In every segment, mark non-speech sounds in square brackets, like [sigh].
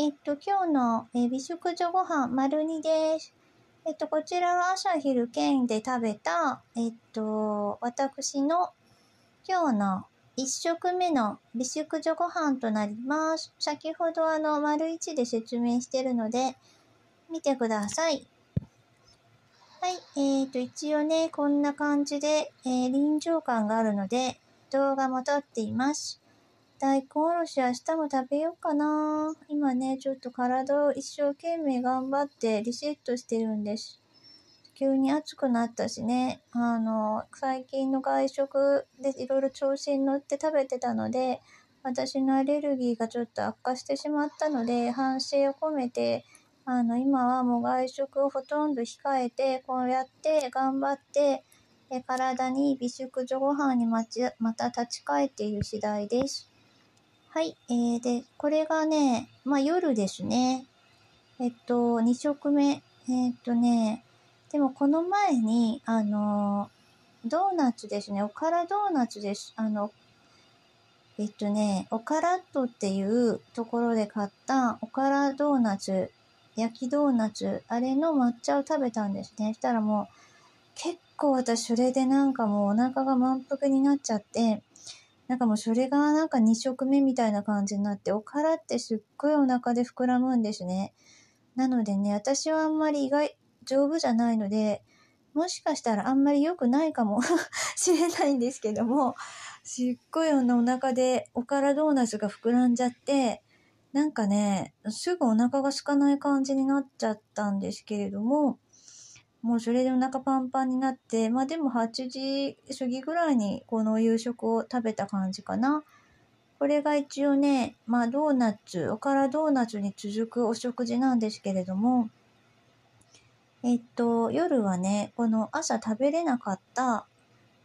えっと、今日の、えー、美食女ご飯丸2です。えっと、こちらは朝昼兼で食べた、えっと、私の今日の1食目の美食女ご飯となります。先ほどあの、丸1で説明してるので、見てください。はい、えー、っと、一応ね、こんな感じで、えー、臨場感があるので、動画も撮っています。大根おろし明日も食べようかな。今ね、ちょっと体を一生懸命頑張ってリセットしてるんです。急に暑くなったしね、あの、最近の外食でいろいろ調子に乗って食べてたので、私のアレルギーがちょっと悪化してしまったので、反省を込めて、あの、今はもう外食をほとんど控えて、こうやって頑張って、体に美食女ご飯にまた立ち返っている次第です。はい。えー、で、これがね、まあ夜ですね。えっと、2食目。えっとね、でもこの前に、あの、ドーナツですね。おからドーナツです。あの、えっとね、おからっとっていうところで買ったおからドーナツ、焼きドーナツ、あれの抹茶を食べたんですね。したらもう、結構私それでなんかもうお腹が満腹になっちゃって、なんかもうそれがなんか2食目みたいな感じになって、おからってすっごいお腹で膨らむんですね。なのでね、私はあんまり意外、丈夫じゃないので、もしかしたらあんまり良くないかも [laughs] しれないんですけども、すっごいお腹でおからドーナツが膨らんじゃって、なんかね、すぐお腹が空かない感じになっちゃったんですけれども、もうそれでお腹パンパンになって、まあでも8時過ぎぐらいにこの夕食を食べた感じかな。これが一応ね、まあドーナツ、おからドーナツに続くお食事なんですけれども、えっと、夜はね、この朝食べれなかった、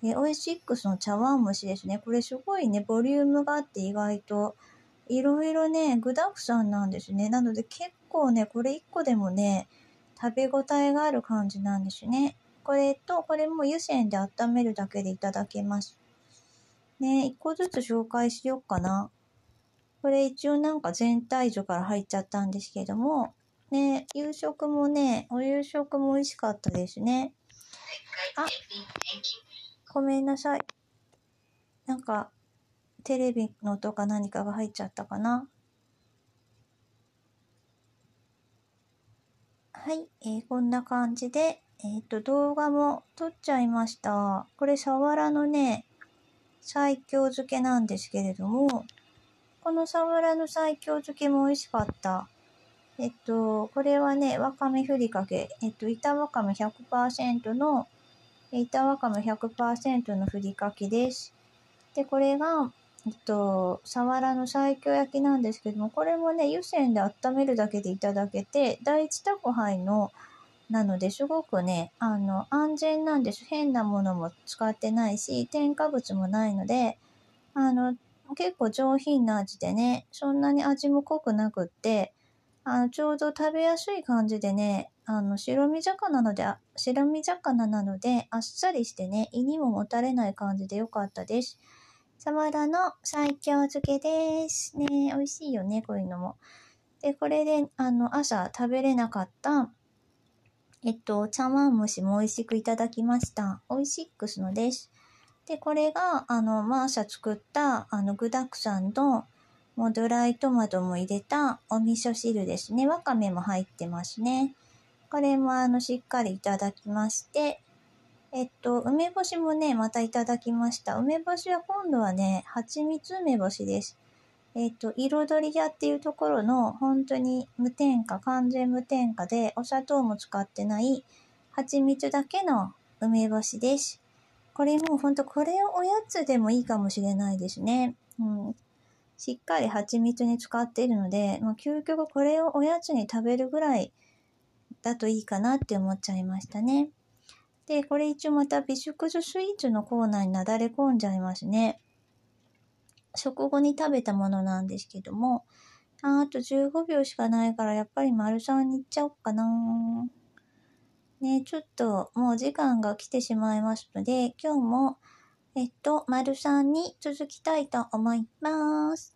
えオイシックスの茶碗蒸しですね。これすごいね、ボリュームがあって意外と、いろいろね、具だくさんなんですね。なので結構ね、これ1個でもね、食べ応えがある感じなんですね。これと、これも湯煎で温めるだけでいただけます。ね、一個ずつ紹介しようかな。これ一応なんか全体図から入っちゃったんですけども、ね、夕食もね、お夕食も美味しかったですね。あ、ごめんなさい。なんか、テレビの音か何かが入っちゃったかな。はい、えー、こんな感じで、えっ、ー、と、動画も撮っちゃいました。これ、サワラのね、最強漬けなんですけれども、このサワラの最強漬けも美味しかった。えっと、これはね、わかめふりかけ。えっと、板わかめ100%の、板わかめ100%のふりかけです。で、これが、えっと、サワラの西京焼きなんですけども、これもね、湯煎で温めるだけでいただけて、第一宅配の、なのですごくね、あの、安全なんです。変なものも使ってないし、添加物もないので、あの、結構上品な味でね、そんなに味も濃くなくって、あの、ちょうど食べやすい感じでね、あの、白身魚なので、白身魚なので、あっさりしてね、胃にももたれない感じで良かったです。サワラの西京漬けです。ね美味しいよね、こういうのも。で、これで、あの、朝食べれなかった、えっと、茶碗蒸しも美味しくいただきました。オイシックスのです。で、これが、あの、マーシャ作った、あの、具沢山の、もうドライトマトも入れたお味噌汁ですね。わかめも入ってますね。これもあの、しっかりいただきまして、えっと、梅干しもね、またいただきました。梅干しは今度はね、蜂蜜梅干しです。えっと、彩り屋っていうところの、本当に無添加、完全無添加で、お砂糖も使ってない、蜂蜜だけの梅干しです。これも本当これをおやつでもいいかもしれないですね。うん、しっかり蜂蜜に使っているので、もう究極これをおやつに食べるぐらいだといいかなって思っちゃいましたね。で、これ一応また美食女スイーツのコーナーになだれ込んじゃいますね。食後に食べたものなんですけども、ああと15秒しかないからやっぱり丸さんに行っちゃおうかな。ね、ちょっともう時間が来てしまいますので、今日も、えっと、丸んに続きたいと思います。